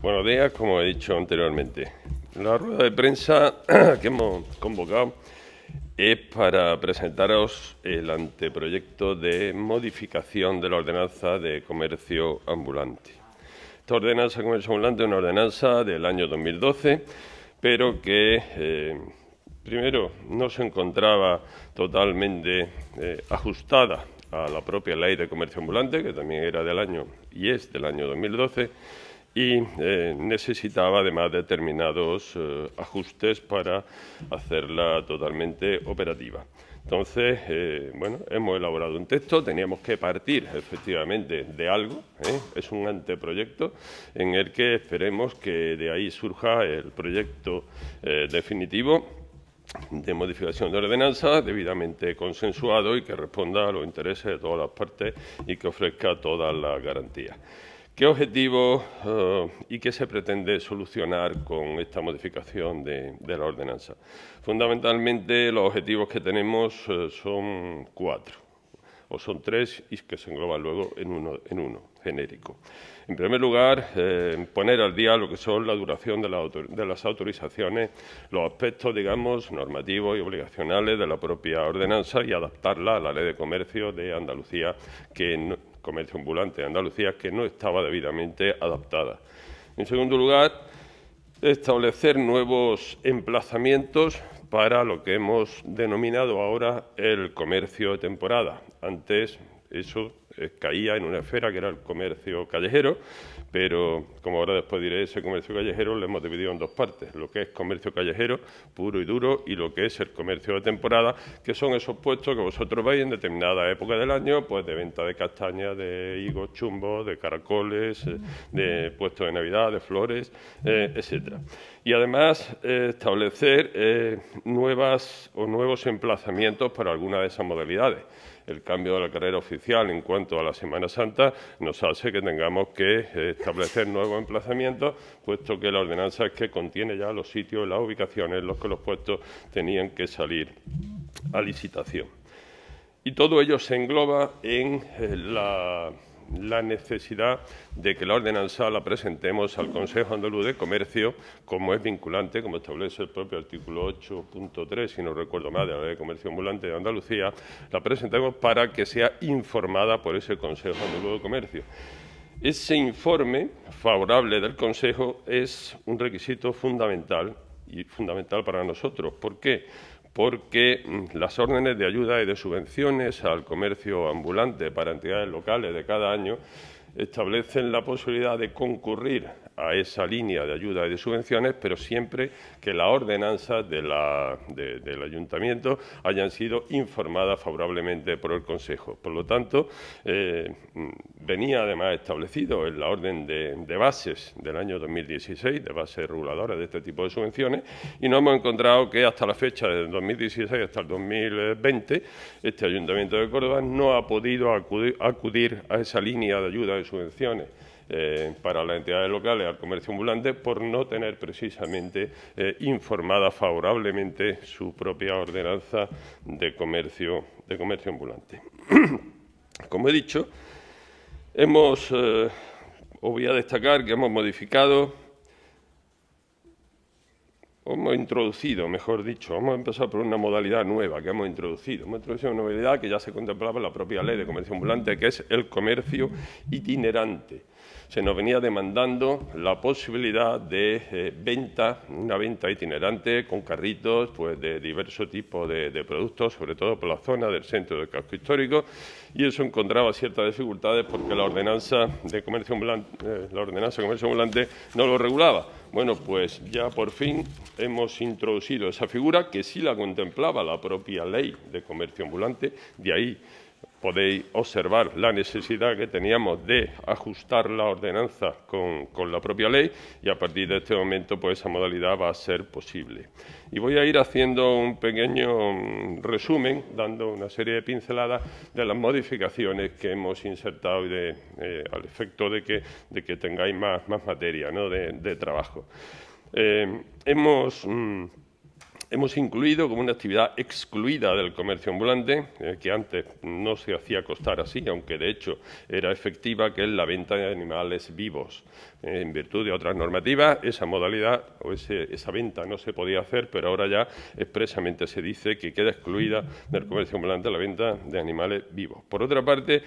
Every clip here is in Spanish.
Buenos días, como he dicho anteriormente. La rueda de prensa que hemos convocado es para presentaros el anteproyecto de modificación de la ordenanza de comercio ambulante. Esta ordenanza de comercio ambulante es una ordenanza del año 2012, pero que eh, primero no se encontraba totalmente eh, ajustada a la propia ley de comercio ambulante, que también era del año y es del año 2012 y eh, necesitaba además determinados eh, ajustes para hacerla totalmente operativa. Entonces, eh, bueno, hemos elaborado un texto, teníamos que partir efectivamente de algo, es un anteproyecto en el que esperemos que de ahí surja el proyecto definitivo de modificación de ordenanza debidamente consensuado y que responda a los intereses de todas las partes y que ofrezca todas las garantías. ¿Qué objetivo eh, y qué se pretende solucionar con esta modificación de, la ordenanza? Fundamentalmente, los objetivos que tenemos eh, son cuatro, o son tres y que se engloban luego en uno, en uno genérico. En primer lugar, eh, poner al día lo que son la duración de, de las autorizaciones, los aspectos, digamos, normativos y obligacionales de la propia ordenanza y adaptarla a la Ley de Comercio de Andalucía, que comercio ambulante de Andalucía que no estaba debidamente adaptada. En segundo lugar, establecer nuevos emplazamientos para lo que hemos denominado ahora el comercio de temporada. Antes eso eh, caía en una esfera que era el comercio callejero, pero, como ahora después diré, ese comercio callejero lo hemos dividido en dos partes, lo que es comercio callejero puro y duro y lo que es el comercio de temporada, que son esos puestos que vosotros veis en determinada época del año, pues de venta de castañas, de higos chumbos, de caracoles, eh, de puestos de Navidad, de flores, etc. Eh, etcétera. Y además eh, establecer nuevas o nuevos emplazamientos para alguna de esas modalidades el cambio de la carrera oficial en cuanto a la Semana Santa nos hace que tengamos que eh, establecer nuevos emplazamientos, puesto que la ordenanza es que contiene ya los sitios y las ubicaciones en los que los puestos tenían que salir a licitación. Y todo ello se engloba en eh, la la necesidad de que la ordenanza la presentemos al Consejo Andaluz de Comercio, como es vinculante, como establece el propio artículo 8.3, si no recuerdo mal, de la Ley de Comercio Ambulante de Andalucía, la presentemos para que sea informada por ese Consejo Andaluz de Comercio. Ese informe favorable del Consejo es un requisito fundamental y fundamental para nosotros. ¿Por qué? porque mm, las órdenes de ayuda y de subvenciones al comercio ambulante para entidades locales de cada año establecen la posibilidad de concurrir a esa línea de ayuda y de subvenciones, pero siempre que las ordenanzas la, del ayuntamiento hayan sido informadas favorablemente por el Consejo. Por lo tanto, eh, venía además establecido en la orden de, bases del año 2016, de bases reguladoras de este tipo de subvenciones, y nos hemos encontrado que hasta la fecha del 2016 hasta el 2020, este Ayuntamiento de Córdoba no ha podido acudir, acudir a esa línea de ayuda de subvenciones eh, para las entidades locales al comercio ambulante por no tener precisamente eh, informada favorablemente su propia ordenanza de comercio, de comercio ambulante. Como he dicho, hemos, eh, voy a destacar que hemos modificado hemos introducido, mejor dicho, vamos a empezar por una modalidad nueva que hemos introducido. Hemos introducido una novedad que ya se contemplaba en la propia ley de comercio ambulante, que es el comercio itinerante. Se nos venía demandando la posibilidad de eh, venta, una venta itinerante con carritos pues, de diversos tipos de, productos, sobre todo por la zona del centro del casco histórico, y eso encontraba ciertas dificultades porque la ordenanza de comercio ambulante, eh, la ordenanza de comercio ambulante no lo regulaba. Bueno, pues ya por fin hemos introducido esa figura que sí la contemplaba la propia ley de comercio ambulante, de ahí podéis observar la necesidad que teníamos de ajustar la ordenanza con, la propia ley y a partir de este momento pues esa modalidad va a ser posible. Y voy a ir haciendo un pequeño mm, resumen, dando una serie de pinceladas de las modificaciones que hemos insertado y eh, al efecto de que, de que tengáis más, materia de, trabajo. Eh, hemos... Mm, hemos incluido como una actividad excluida del comercio ambulante, eh, que antes no se hacía costar así, aunque de hecho era efectiva, que es la venta de animales vivos. Eh, en virtud de otras normativas, esa modalidad o esa venta no se podía hacer, pero ahora ya expresamente se dice que queda excluida del comercio ambulante la venta de animales vivos. Por otra parte,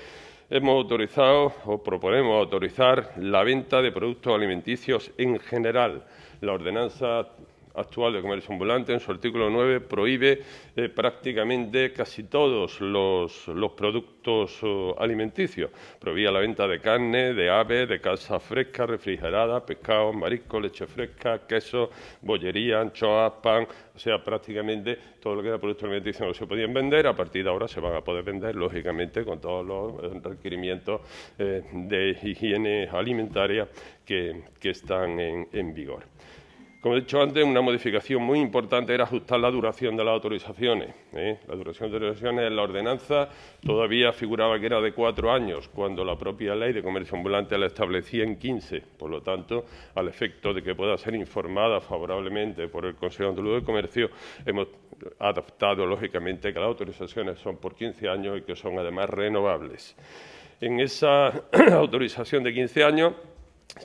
hemos autorizado o proponemos autorizar la venta de productos alimenticios en general. La ordenanza actual de comercio ambulante, en su artículo 9, prohíbe eh, prácticamente casi todos los, productos eh, alimenticios. Prohibía la venta de carne, de ave, de calza fresca, refrigerada, pescado, marisco, leche fresca, queso, bollería, anchoas, pan, o sea, prácticamente todo lo que era producto alimenticio no se podían vender. A partir de ahora se van a poder vender, lógicamente, con todos los requerimientos eh, de higiene alimentaria que, están en vigor. Como he dicho antes, una modificación muy importante era ajustar la duración de las autorizaciones. ¿eh? La duración de las autorizaciones en la ordenanza todavía figuraba que era de cuatro años, cuando la propia ley de comercio ambulante la establecía en 15. Por lo tanto, al efecto de que pueda ser informada favorablemente por el Consejo Andaluz de Comercio, hemos adaptado, lógicamente, que las autorizaciones son por quince años y que son, además, renovables. En esa autorización de quince años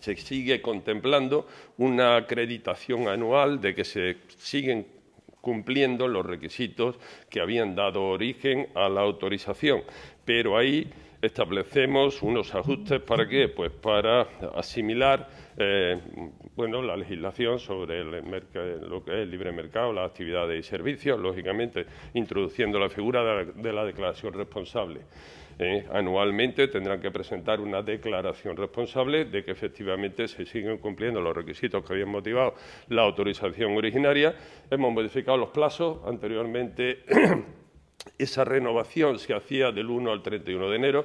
se sigue contemplando una acreditación anual de que se siguen cumpliendo los requisitos que habían dado origen a la autorización. Pero ahí establecemos unos ajustes para qué? Pues para asimilar eh, bueno, la legislación sobre el lo que es el libre mercado, las actividades y servicios, lógicamente introduciendo la figura de la declaración responsable. Eh, anualmente tendrán que presentar una declaración responsable de que efectivamente se siguen cumpliendo los requisitos que habían motivado la autorización originaria. Hemos modificado los plazos. Anteriormente esa renovación se hacía del 1 al 31 de enero.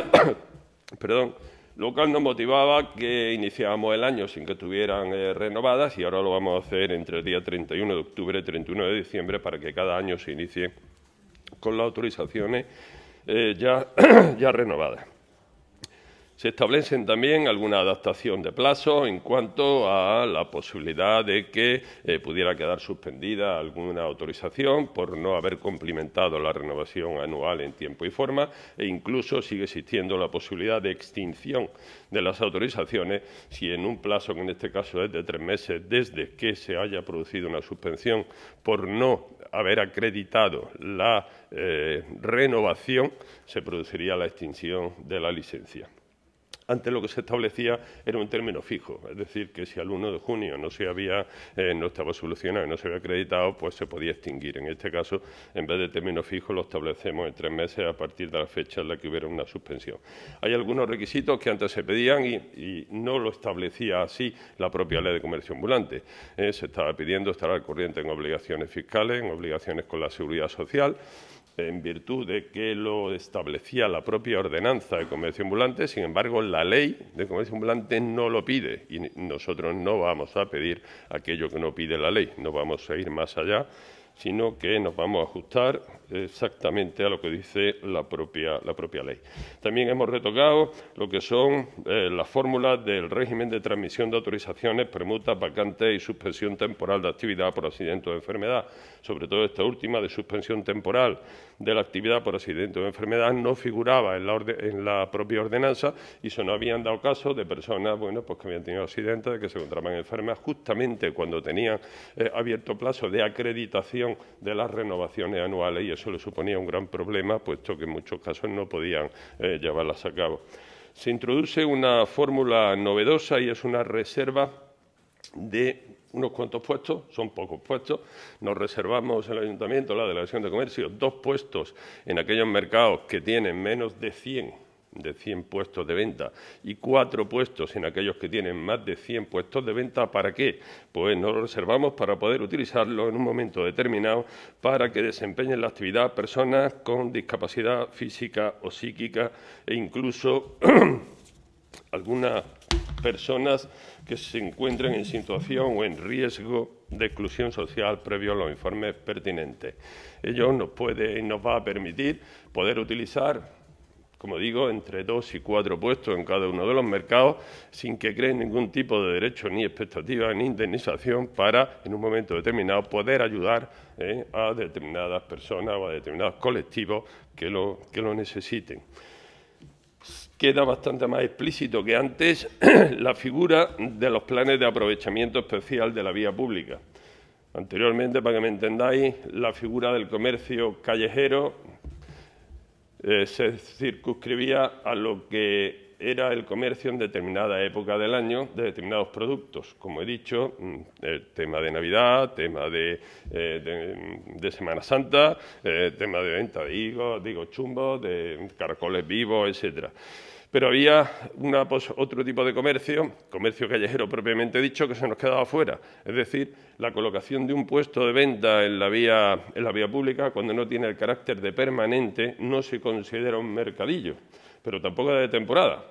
Perdón lo cual nos motivaba que iniciábamos el año sin que estuvieran eh, renovadas y ahora lo vamos a hacer entre el día 31 de octubre y 31 de diciembre para que cada año se inicie con las autorizaciones eh, ya, ya renovada. Se establecen también alguna adaptación de plazo en cuanto a la posibilidad de que eh, pudiera quedar suspendida alguna autorización por no haber cumplimentado la renovación anual en tiempo y forma e incluso sigue existiendo la posibilidad de extinción de las autorizaciones si en un plazo que en este caso es de tres meses desde que se haya producido una suspensión por no haber acreditado la eh, renovación se produciría la extinción de la licencia. Antes lo que se establecía era un término fijo, es decir, que si al 1 de junio no se había, eh, no estaba solucionado y no se había acreditado, pues se podía extinguir. En este caso, en vez de término fijo, lo establecemos en tres meses a partir de la fecha en la que hubiera una suspensión. Hay algunos requisitos que antes se pedían y, no lo establecía así la propia ley de comercio ambulante. Eh, se estaba pidiendo estar al corriente en obligaciones fiscales, en obligaciones con la seguridad social, en virtud de que lo establecía la propia ordenanza de comercio ambulante, sin embargo, la ley de comercio ambulante no lo pide y nosotros no vamos a pedir aquello que no pide la ley, no vamos a ir más allá sino que nos vamos a ajustar exactamente a lo que dice la propia, ley. También hemos retocado lo que son eh, las fórmulas del régimen de transmisión de autorizaciones, premutas, vacantes y suspensión temporal de actividad por accidente o enfermedad. Sobre todo esta última de suspensión temporal de la actividad por accidente o enfermedad no figuraba en la, propia ordenanza y se nos habían dado caso de personas pues que habían tenido accidentes, que se encontraban enfermas justamente cuando tenían eh, abierto plazo de acreditación de las renovaciones anuales y eso le suponía un gran problema, puesto que en muchos casos no podían eh, llevarlas a cabo. Se introduce una fórmula novedosa y es una reserva de unos cuantos puestos, son pocos puestos. Nos reservamos el Ayuntamiento, la Delegación de Comercio, dos puestos en aquellos mercados que tienen menos de 100 de 100 puestos de venta y cuatro puestos en aquellos que tienen más de 100 puestos de venta. ¿Para qué? Pues nos lo reservamos para poder utilizarlo en un momento determinado para que desempeñen la actividad personas con discapacidad física o psíquica e incluso algunas personas que se encuentren en situación o en riesgo de exclusión social previo a los informes pertinentes. Ello nos puede y nos va a permitir poder utilizar como digo, entre dos y cuatro puestos en cada uno de los mercados, sin que creen ningún tipo de derecho ni expectativa ni indemnización para, en un momento determinado, poder ayudar eh, a determinadas personas o a determinados colectivos que lo, que lo necesiten. Queda bastante más explícito que antes la figura de los planes de aprovechamiento especial de la vía pública. Anteriormente, para que me entendáis, la figura del comercio callejero eh, se circunscribía a lo que era el comercio en determinada época del año de determinados productos. Como he dicho, mm, el eh, tema de Navidad, tema de, eh, mm, de, Semana Santa, eh, tema de venta de higos, digo chumbos, de caracoles vivos, etcétera pero había pues, otro tipo de comercio, comercio callejero propiamente dicho, que se nos quedaba fuera. Es decir, la colocación de un puesto de venta en la vía, pública, cuando no tiene el carácter de permanente, no se considera un mercadillo, pero tampoco de temporada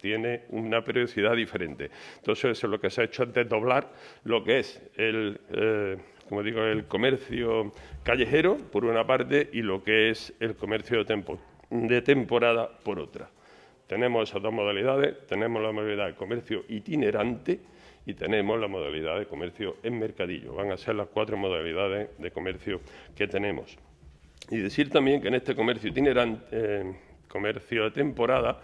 tiene una periodicidad diferente. Entonces, eso lo que se ha hecho antes doblar lo que es el, eh, como digo, el comercio callejero, por una parte, y lo que es el comercio de temporada, por otra. Tenemos esas dos modalidades, tenemos la modalidad de comercio itinerante y tenemos la modalidad de comercio en mercadillo. Van a ser las cuatro modalidades de comercio que tenemos. Y decir también que en este comercio itinerante, eh, comercio de temporada,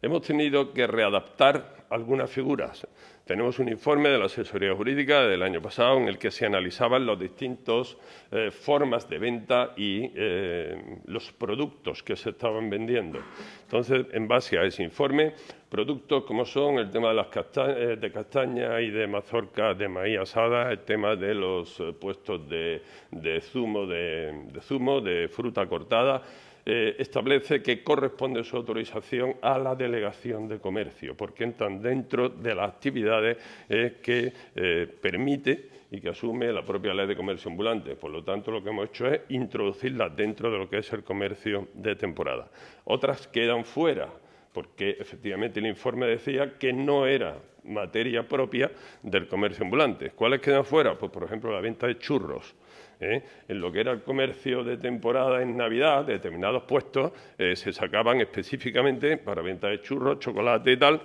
hemos tenido que readaptar algunas figuras. Tenemos un informe de la asesoría jurídica del año pasado en el que se analizaban las distintas eh, formas de venta y eh, los productos que se estaban vendiendo. Entonces, en base a ese informe, productos como son el tema de las castañas, eh, de castaña y de mazorca de maíz asada, el tema de los puestos de, zumo, de zumo, de fruta cortada, eh, establece que corresponde su autorización a la delegación de comercio, porque entran dentro de las actividades eh, que eh, permite y que asume la propia ley de comercio ambulante. Por lo tanto, lo que hemos hecho es introducirlas dentro de lo que es el comercio de temporada. Otras quedan fuera, porque efectivamente el informe decía que no era materia propia del comercio ambulante. ¿Cuáles quedan fuera? Pues, por ejemplo, la venta de churros. ¿eh? En lo que era el comercio de temporada en Navidad, determinados puestos eh, se sacaban específicamente para venta de churros, chocolate y tal.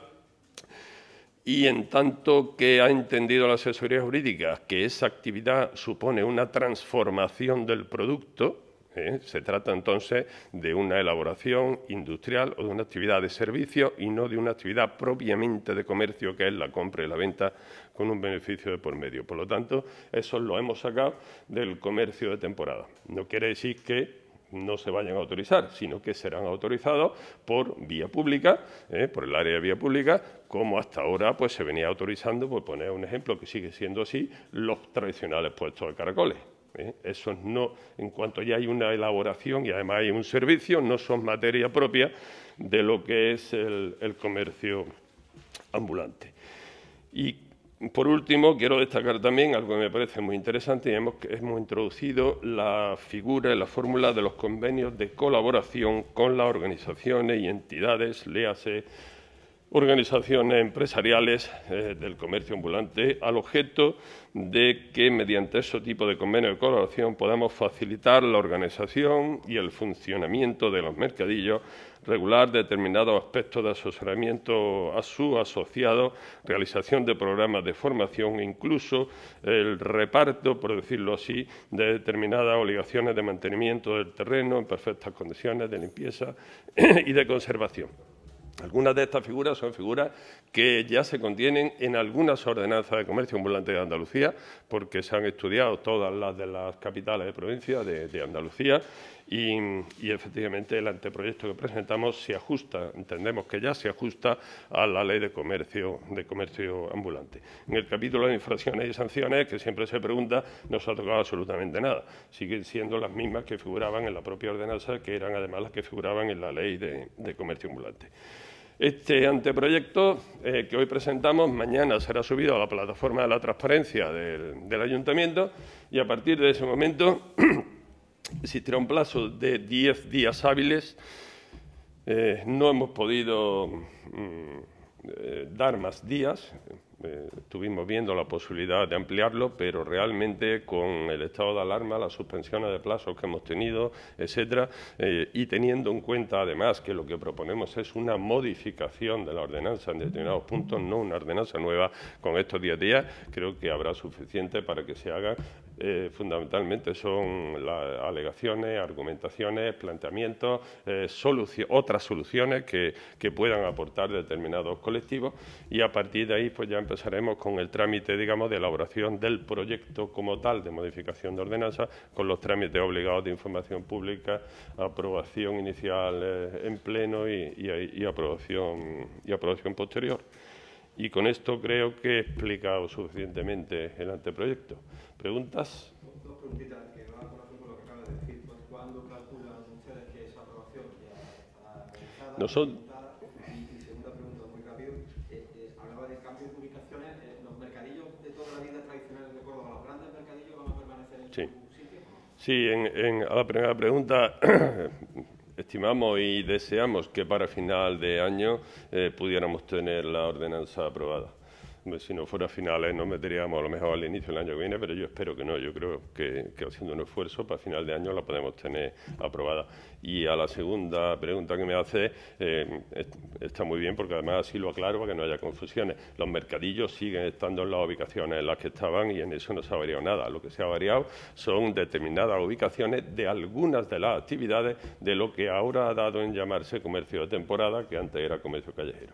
Y en tanto que ha entendido la asesoría jurídica que esa actividad supone una transformación del producto, ¿eh? Se trata entonces de una elaboración industrial o de una actividad de servicio y no de una actividad propiamente de comercio, que es la compra y la venta con un beneficio de por medio. Por lo tanto, eso lo hemos sacado del comercio de temporada. No quiere decir que no se vayan a autorizar, sino que serán autorizados por vía pública, ¿eh? por el área de vía pública, como hasta ahora pues, se venía autorizando, por poner un ejemplo que sigue siendo así, los tradicionales puestos de caracoles. ¿eh? Eso no, en cuanto ya hay una elaboración y además hay un servicio, no son materia propia de lo que es el, comercio ambulante. Y por último, quiero destacar también algo que me parece muy interesante hemos, hemos introducido la figura y la fórmula de los convenios de colaboración con las organizaciones y entidades, léase organizaciones empresariales eh, del comercio ambulante al objeto de que mediante ese tipo de convenio de colaboración podamos facilitar la organización y el funcionamiento de los mercadillos, regular determinados aspectos de asesoramiento a su asociado, realización de programas de formación e incluso el reparto, por decirlo así, de determinadas obligaciones de mantenimiento del terreno en perfectas condiciones de limpieza y de conservación. Algunas de estas figuras son figuras que ya se contienen en algunas ordenanzas de comercio ambulante de Andalucía, porque se han estudiado todas las de las capitales de provincia de, Andalucía y, efectivamente el anteproyecto que presentamos se ajusta, entendemos que ya se ajusta a la ley de comercio, de comercio ambulante. En el capítulo de infracciones y sanciones, que siempre se pregunta, no se ha tocado absolutamente nada. Siguen siendo las mismas que figuraban en la propia ordenanza, que eran además las que figuraban en la ley de comercio ambulante. Este anteproyecto eh, que hoy presentamos mañana será subido a la plataforma de la transparencia del, ayuntamiento y a partir de ese momento existirá un plazo de 10 días hábiles. Eh, no hemos podido mm, eh, dar más días. Eh, estuvimos viendo la posibilidad de ampliarlo, pero realmente con el estado de alarma, las suspensiones de plazos que hemos tenido, etcétera, eh, y teniendo en cuenta además que lo que proponemos es una modificación de la ordenanza en determinados puntos, no una ordenanza nueva con estos 10 días, creo que habrá suficiente para que se haga eh, fundamentalmente son las alegaciones, argumentaciones, planteamientos, eh, otras soluciones que, puedan aportar determinados colectivos y a partir de ahí pues ya empezaremos con el trámite, digamos, de elaboración del proyecto como tal de modificación de ordenanza con los trámites obligados de información pública, aprobación inicial eh, en pleno y, aprobación, y aprobación posterior. Y con esto creo que he explicado suficientemente el anteproyecto. ¿Preguntas? Dos preguntitas que van a corazón con lo que acaba de decir. Pues, ¿Cuándo calculan ustedes que esa aprobación ya está realizada? No son... Y, segunda pregunta, muy rápido. Eh, eh, hablaba de cambio de ubicaciones. Eh, ¿Los mercadillos de toda la vida tradicionales de Córdoba, los grandes mercadillos, van a permanecer en su sitio? Sí, en, en, a la primera pregunta estimamos y deseamos que para final de año eh, pudiéramos tener la ordenanza aprobada si no fuera a finales nos meteríamos a lo mejor al inicio del año que viene, pero yo espero que no. Yo creo que, haciendo un esfuerzo para final de año la podemos tener aprobada. Y a la segunda pregunta que me hace, eh, está muy bien porque además así lo aclaro para que no haya confusiones. Los mercadillos siguen estando en las ubicaciones en las que estaban y en eso no se ha variado nada. Lo que se ha variado son determinadas ubicaciones de algunas de las actividades de lo que ahora ha dado en llamarse comercio de temporada, que antes era comercio callejero.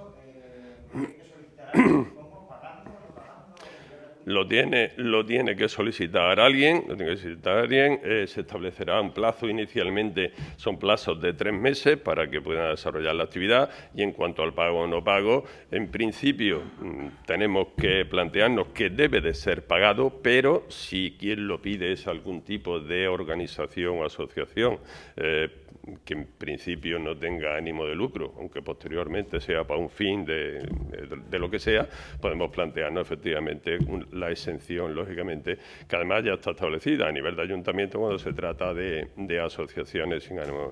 lo tiene, lo tiene que solicitar alguien, lo tiene que solicitar alguien, eh, se establecerá un plazo inicialmente, son plazos de tres meses para que puedan desarrollar la actividad y en cuanto al pago o no pago, en principio mm, tenemos que plantearnos que debe de ser pagado, pero si quien lo pide es algún tipo de organización o asociación eh, que en principio no tenga ánimo de lucro, aunque posteriormente sea para un fin de, lo que sea, podemos plantearnos efectivamente la exención, lógicamente, que además ya está establecida a nivel de ayuntamiento cuando se trata de, asociaciones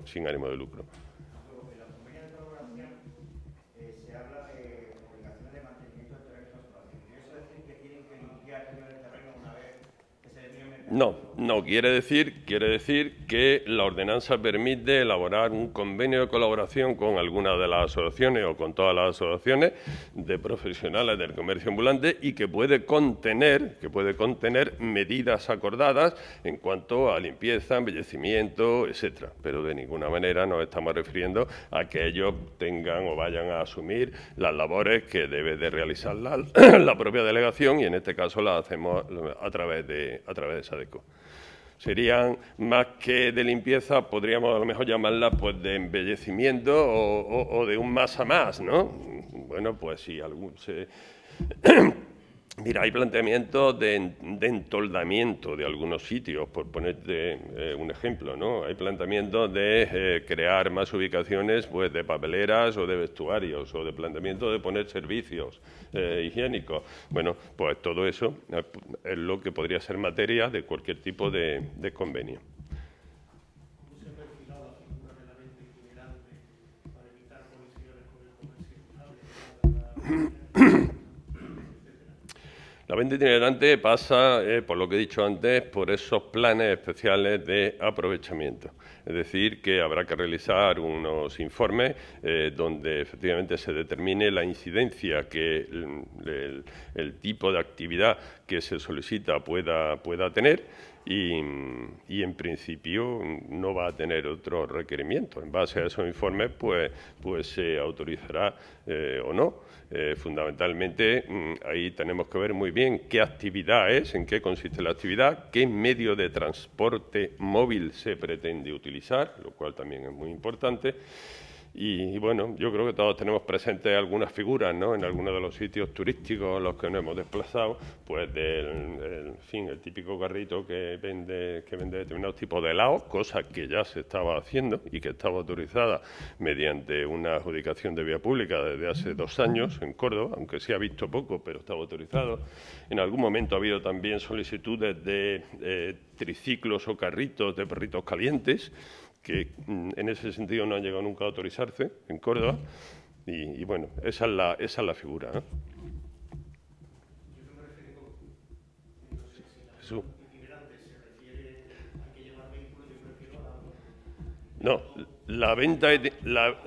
sin ánimo de lucro. No, no, quiere decir, quiere decir que la ordenanza permite elaborar un convenio de colaboración con alguna de las asociaciones o con todas las asociaciones de profesionales del comercio ambulante y que puede contener, que puede contener medidas acordadas en cuanto a limpieza, embellecimiento, etcétera. Pero de ninguna manera nos estamos refiriendo a que ellos tengan o vayan a asumir las labores que debe de realizar la, propia delegación y en este caso las hacemos a través de, a través de esa Serían más que de limpieza, podríamos a lo mejor llamarla pues, de embellecimiento o, de un más a más, ¿no? Bueno, pues si algún se Mira, hay planteamientos de, entoldamiento de algunos sitios, por ponerte eh, un ejemplo, ¿no? Hay planteamientos de eh, crear más ubicaciones pues, de papeleras o de vestuarios, o de planteamiento de poner servicios eh, higiénicos. Bueno, pues todo eso es lo que podría ser materia de cualquier tipo de convenio. La venta itinerante pasa, eh, por lo que he dicho antes, por esos planes especiales de aprovechamiento. Es decir, que habrá que realizar unos informes eh, donde efectivamente se determine la incidencia que mm, el tipo de actividad que se solicita pueda, pueda tener y, en principio no va a tener otro requerimiento. En base a esos informes pues, pues se autorizará eh, o no. Eh, fundamentalmente mm, ahí tenemos que ver muy bien qué actividad es, en qué consiste la actividad, qué medio de transporte móvil se pretende utilizar, lo cual también es muy importante y, bueno, yo creo que todos tenemos presentes algunas figuras, ¿no? En algunos de los sitios turísticos a los que nos hemos desplazado, pues del, fin, el típico carrito que vende, que vende determinados tipos de laos, cosa que ya se estaba haciendo y que estaba autorizada mediante una adjudicación de vía pública desde hace dos años en Córdoba, aunque se ha visto poco, pero estaba autorizado. En algún momento ha habido también solicitudes de eh, triciclos o carritos de perritos calientes, que mm, en ese sentido no han llegado nunca a autorizarse en Córdoba. Y, bueno, esa es la, esa es la figura. ¿eh? No, la venta la,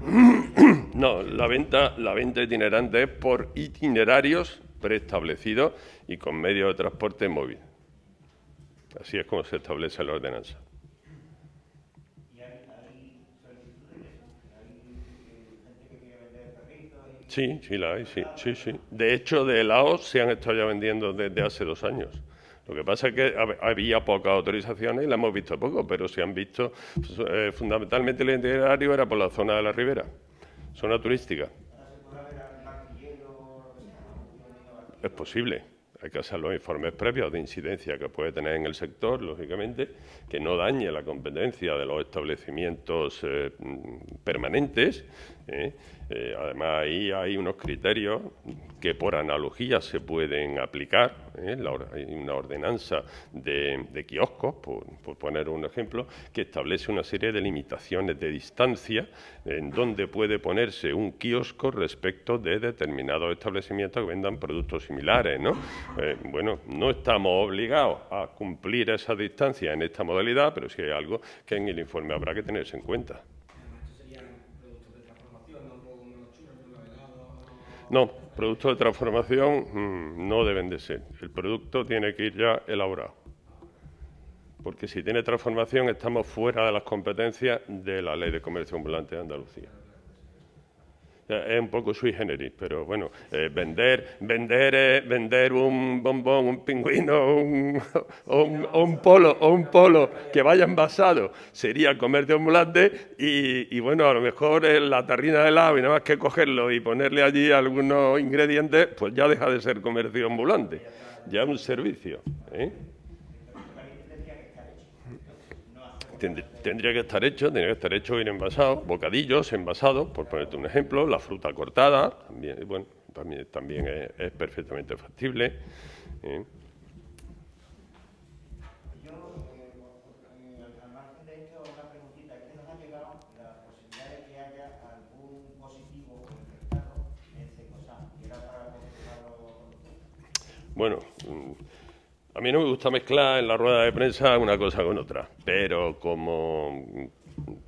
no, la venta, la venta itinerante es por itinerarios preestablecidos y con medio de transporte móvil. Así es como se establece la ordenanza. Sí, sí la hay, sí, sí, sí. De hecho, de helados se han estado ya vendiendo desde hace dos años. Lo que pasa es que había pocas autorizaciones y la hemos visto poco, pero se han visto pues, eh, fundamentalmente el itinerario era por la zona de la ribera, zona turística. Es posible, hay que hacer los informes previos de incidencia que puede tener en el sector, lógicamente, que no dañe la competencia de los establecimientos eh, permanentes. Eh, eh, además, ahí hay unos criterios que por analogía se pueden aplicar. ¿eh? hay una ordenanza de, kioscos, por, poner un ejemplo, que establece una serie de limitaciones de distancia en donde puede ponerse un kiosco respecto de determinados establecimientos que vendan productos similares. ¿no? Eh, bueno, no estamos obligados a cumplir esa distancia en esta modalidad, pero sí hay algo que en el informe habrá que tenerse en cuenta. No, productos de transformación mm, no deben de ser. El producto tiene que ir ya elaborado. Porque si tiene transformación estamos fuera de las competencias de la Ley de Comercio Ambulante de Andalucía. Eh, es un poco sui generis, pero bueno, eh, vender, vender, eh, vender un bombón, un pingüino un, o, un, polo o un polo que vaya envasado sería comercio ambulante y, bueno, a lo mejor la tarrina de helado y nada más que cogerlo y ponerle allí algunos ingredientes, pues ya deja de ser comercio ambulante, ya es un servicio. ¿eh? tendría que estar hecho, tendría que estar hecho ir envasado, bocadillos envasados, por ponerte un ejemplo, la fruta cortada, también, bueno, también, también es, perfectamente factible. Bueno, a mí no me gusta mezclar en la rueda de prensa una cosa con otra, pero como,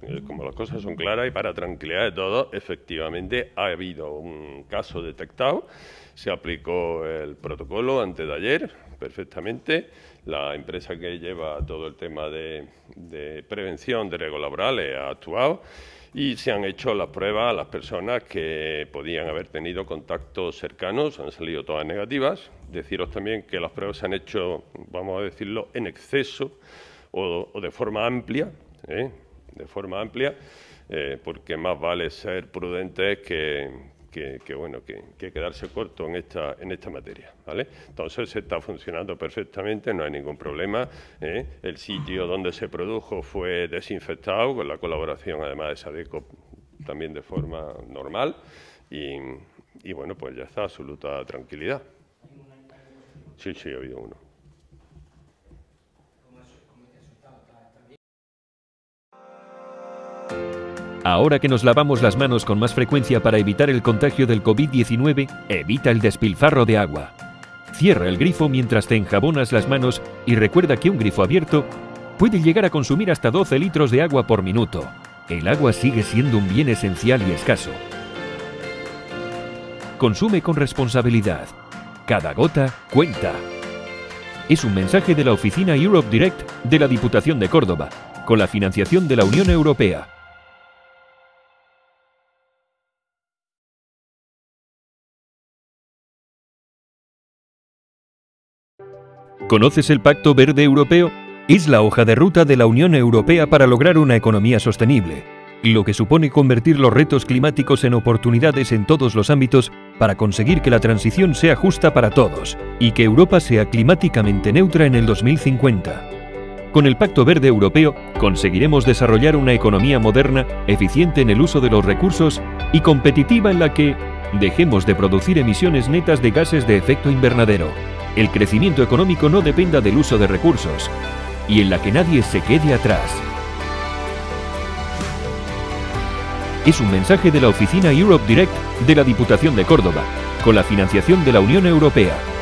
eh, como las cosas son claras y para tranquilidad de todos, efectivamente ha habido un caso detectado, se aplicó el protocolo antes de ayer perfectamente, la empresa que lleva todo el tema de, de prevención de riesgos laborales ha actuado y se han hecho las pruebas a las personas que podían haber tenido contactos cercanos, han salido todas negativas. Deciros también que las pruebas se han hecho, vamos a decirlo, en exceso o, de forma amplia, ¿eh? de forma amplia, eh, porque más vale ser prudentes que, que, bueno, que, quedarse corto en esta, en esta materia, ¿vale? Entonces se está funcionando perfectamente, no hay ningún problema. ¿eh? El sitio donde se produjo fue desinfectado, con la colaboración además de Sadeco también de forma normal. Y, bueno, pues ya está, absoluta tranquilidad. Sí, sí, ha habido uno. Ahora que nos lavamos las manos con más frecuencia para evitar el contagio del COVID-19, evita el despilfarro de agua. Cierra el grifo mientras te enjabonas las manos y recuerda que un grifo abierto puede llegar a consumir hasta 12 litros de agua por minuto. El agua sigue siendo un bien esencial y escaso. Consume con responsabilidad. Cada gota cuenta. Es un mensaje de la oficina Europe Direct de la Diputación de Córdoba, con la financiación de la Unión Europea ¿Conoces el Pacto Verde Europeo? Es la hoja de ruta de la Unión Europea para lograr una economía sostenible, lo que supone convertir los retos climáticos en oportunidades en todos los ámbitos para conseguir que la transición sea justa para todos y que Europa sea climáticamente neutra en el 2050. Con el Pacto Verde Europeo conseguiremos desarrollar una economía moderna, eficiente en el uso de los recursos y competitiva en la que dejemos de producir emisiones netas de gases de efecto invernadero el crecimiento económico no dependa del uso de recursos y en la que nadie se quede atrás. Es un mensaje de la oficina Europe Direct de la Diputación de Córdoba, con la financiación de la Unión Europea.